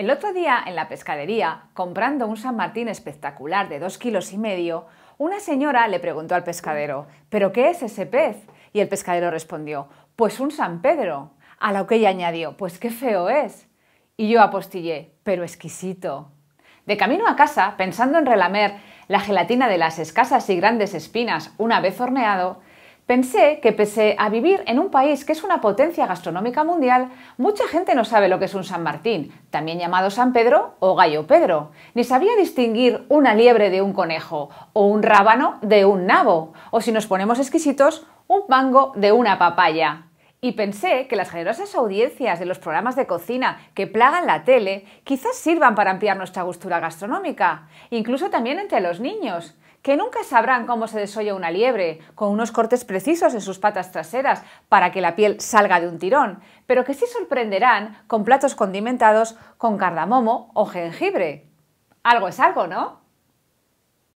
El otro día, en la pescadería, comprando un San Martín espectacular de dos kilos y medio, una señora le preguntó al pescadero, ¿pero qué es ese pez? Y el pescadero respondió, pues un San Pedro. A lo que ella añadió, pues qué feo es. Y yo apostillé, pero exquisito. De camino a casa, pensando en relamer la gelatina de las escasas y grandes espinas una vez horneado, Pensé que pese a vivir en un país que es una potencia gastronómica mundial, mucha gente no sabe lo que es un San Martín, también llamado San Pedro o Gallo Pedro, ni sabía distinguir una liebre de un conejo, o un rábano de un nabo, o si nos ponemos exquisitos, un mango de una papaya. Y pensé que las generosas audiencias de los programas de cocina que plagan la tele quizás sirvan para ampliar nuestra gustura gastronómica, incluso también entre los niños, que nunca sabrán cómo se desolla una liebre, con unos cortes precisos en sus patas traseras para que la piel salga de un tirón, pero que sí sorprenderán con platos condimentados con cardamomo o jengibre. Algo es algo, ¿no?